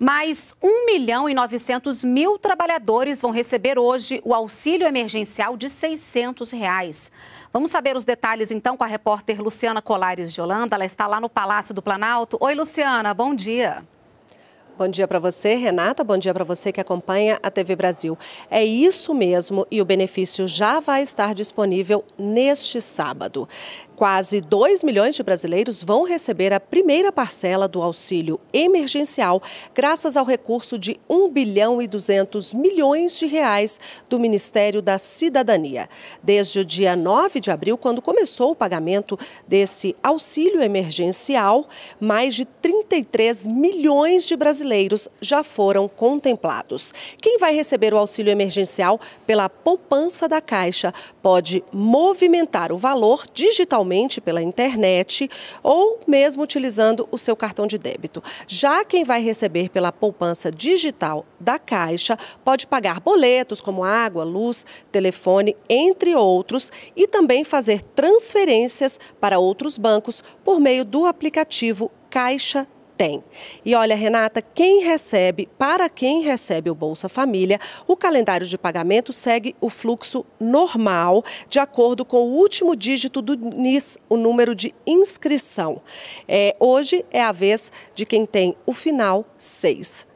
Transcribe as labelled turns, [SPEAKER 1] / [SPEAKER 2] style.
[SPEAKER 1] Mais 1 milhão e 900 mil trabalhadores vão receber hoje o auxílio emergencial de 600 reais. Vamos saber os detalhes então com a repórter Luciana Colares de Holanda. Ela está lá no Palácio do Planalto. Oi, Luciana, bom dia.
[SPEAKER 2] Bom dia para você, Renata. Bom dia para você que acompanha a TV Brasil. É isso mesmo e o benefício já vai estar disponível neste sábado. Quase 2 milhões de brasileiros vão receber a primeira parcela do auxílio emergencial, graças ao recurso de 1 bilhão e 200 milhões de reais do Ministério da Cidadania. Desde o dia 9 de abril, quando começou o pagamento desse auxílio emergencial, mais de 33 milhões de brasileiros brasileiros já foram contemplados. Quem vai receber o auxílio emergencial pela poupança da Caixa pode movimentar o valor digitalmente pela internet ou mesmo utilizando o seu cartão de débito. Já quem vai receber pela poupança digital da Caixa pode pagar boletos como água, luz, telefone, entre outros, e também fazer transferências para outros bancos por meio do aplicativo Caixa tem. E olha, Renata, quem recebe, para quem recebe o Bolsa Família, o calendário de pagamento segue o fluxo normal, de acordo com o último dígito do NIS, o número de inscrição. É, hoje é a vez de quem tem o final 6.